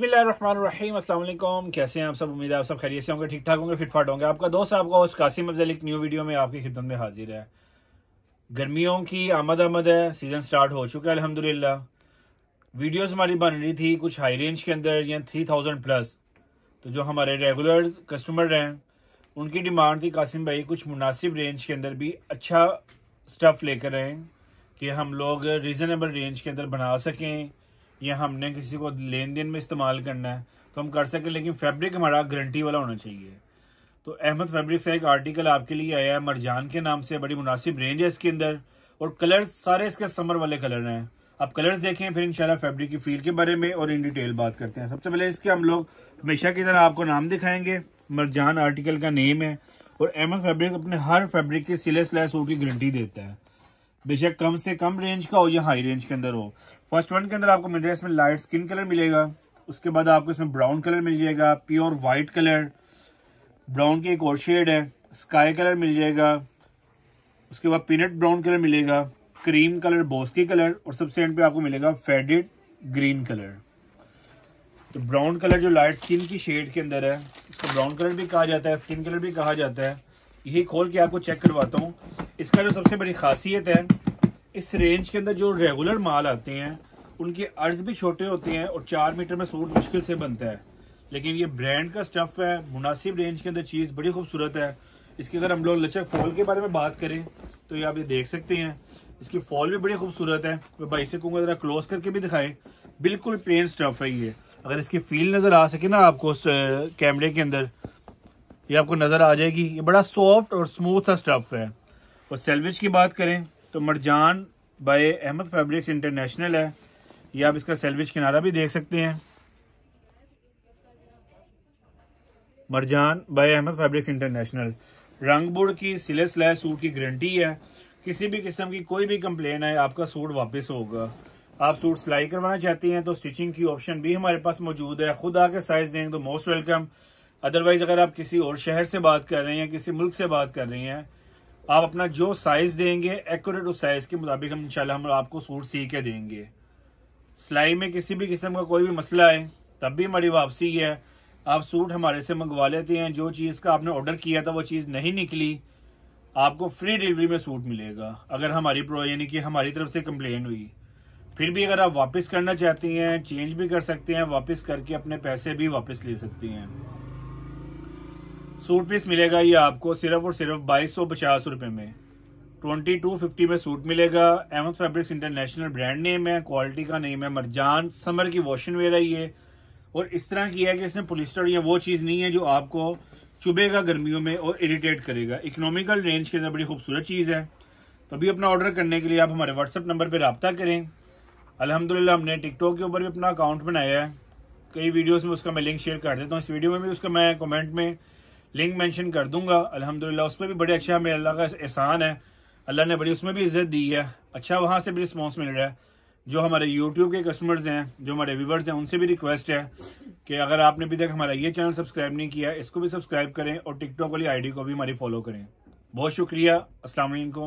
बसमीम अल्लाम कैसे हैं आप सब उम्मीद है आप सब खैरियत से होंगे ठीक ठाक होंगे फिटफाट होंगे आपका दोस्त आपका होस्ट कासिम अफजल एक न्यू वीडियो में आपकी खिदमत में हाजिर है गर्मियों की आमद आमद है सीज़न स्टार्ट हो चुका है अलहमदिल्ला वीडियोस हमारी बन रही थी कुछ हाई रेंज के अंदर या थ्री थाउजेंड प्लस तो जो हमारे रेगुलर कस्टमर हैं उनकी डिमांड थी कासिम भाई कुछ मुनासिब रेंज के अंदर भी अच्छा स्टफ़ लेकर आएँ कि हम लोग रीज़नेबल रेंज के अंदर बना सकें या हमने किसी को लेन देन में इस्तेमाल करना है तो हम कर सकें लेकिन फैब्रिक हमारा गारंटी वाला होना चाहिए तो अहमद फैब्रिक से एक आर्टिकल आपके लिए आया है मरजान के नाम से बड़ी मुनासिब रेंज है इसके अंदर और कलर्स सारे इसके समर वाले कलर हैं आप कलर्स देखें फिर इंशाल्लाह फैब्रिक की फील के बारे में और इन डिटेल बात करते हैं सबसे पहले इसके हम लोग हमेशा की तरह आपको नाम दिखाएंगे मरजान आर्टिकल का नेम है और अहमद फैब्रिक अपने हर फैब्रिक के सिले सूट की गारंटी देता है बेशक कम से कम रेंज का हो या हाई रेंज के अंदर हो फर्स्ट वन के अंदर आपको मिल रहा है इसमें लाइट स्किन कलर मिलेगा उसके बाद आपको इसमें ब्राउन कलर मिल जाएगा प्योर वाइट कलर ब्राउन की एक और शेड है स्काई कलर मिल जाएगा उसके बाद पीनट ब्राउन कलर मिलेगा क्रीम कलर बोस्की कलर और सबसे एंड पे आपको मिलेगा फेडेड ग्रीन कलर तो ब्राउन कलर जो लाइट स्किन की शेड के अंदर है इसको ब्राउन कलर भी कहा जाता है स्किन कलर भी कहा जाता है यही खोल के आपको चेक करवाता हूँ इसका जो सबसे बड़ी खासियत है इस रेंज के अंदर जो रेगुलर माल आते हैं उनके अर्ज भी छोटे होते हैं और चार मीटर में सूट मुश्किल से बनता है लेकिन ये ब्रांड का स्टफ़ है मुनासिब रेंज के अंदर चीज़ बड़ी खूबसूरत है इसकी अगर हम लोग लचक फॉल के बारे में बात करें तो ये आप ये देख सकते हैं इसकी फॉल भी बड़ी खूबसूरत है मैं भाई से कहूँगा ज़रा क्लोज करके भी दिखाएं बिल्कुल प्लेन स्टफ़ है ये अगर इसकी फील नज़र आ सके ना आपको कैमरे के अंदर ये आपको नज़र आ जाएगी ये बड़ा सॉफ्ट और स्मूथ सा स्टफ़ है और सेलवेज की बात करें तो Marjan by Ahmed fabrics international है ये आप इसका सैलविच किनारा भी देख सकते हैं Marjan by Ahmed fabrics international रंग बुड़ की सिले स्लैश सूट की गारंटी है किसी भी किस्म की कोई भी कंप्लेन है आपका सूट वापस होगा आप सूट सिलाई करवाना चाहती हैं तो स्टिचिंग की ऑप्शन भी हमारे पास मौजूद है खुद आके साइज देंगे तो मोस्ट वेलकम अदरवाइज अगर आप किसी और शहर से बात कर रहे हैं किसी मुल्क से बात कर रही हैं आप अपना जो साइज देंगे एक्यूरेट उस साइज के मुताबिक हम इंशाल्लाह हम आपको सूट सी के देंगे सिलाई में किसी भी किस्म का कोई भी मसला है तब भी हमारी वापसी है आप सूट हमारे से मंगवा लेते हैं जो चीज़ का आपने ऑर्डर किया था वो चीज़ नहीं निकली आपको फ्री डिलीवरी में सूट मिलेगा अगर हमारी प्रो यानी कि हमारी तरफ से कंप्लेन हुई फिर भी अगर आप वापस करना चाहती हैं चेंज भी कर सकते हैं वापस करके अपने पैसे भी वापस ले सकती हैं सूट पीस मिलेगा ये आपको सिर्फ और सिर्फ बाईस सौ पचास रुपए में ट्वेंटी टू फिफ्टी में सूट मिलेगा Ahmed fabrics international brand name है क्वालिटी का नेम है मरजान समर की वॉशिंग वेयर है ये और इस तरह की है कि इसमें पुलिस्टर या वो चीज़ नहीं है जो आपको चुभेगा गर्मियों में और इरीटेट करेगा इकोनॉमिकल रेंज के अंदर बड़ी खूबसूरत चीज़ है तो अभी अपना ऑर्डर करने के लिए आप हमारे व्हाट्सअप नंबर पर रबता करें अलहमदिल्ला हमने टिकटॉक के ऊपर भी अपना अकाउंट बनाया है कई वीडियोस में उसका मैं लिंक शेयर कर देता हूँ इस वीडियो में भी उसका मैं कमेंट में लिंक मेंशन कर दूंगा अल्हम्दुलिल्लाह उसमें भी बड़े अच्छा मेरे अल्लाह का एहसान है अल्लाह ने बड़ी उसमें भी इज्जत दी है अच्छा वहाँ से भी रिस्पॉन्स मिल रहा है जो हमारे यूट्यूब के कस्टमर्स हैं जो हमारे व्यूवर्स हैं उनसे भी रिक्वेस्ट है कि अगर आपने अभी तक हमारा ये चैनल सब्सक्राइब नहीं किया इसको भी सब्सक्राइब करें और टिकटॉक वाली आई को भी हमारी फॉलो करें बहुत शुक्रिया असलकुम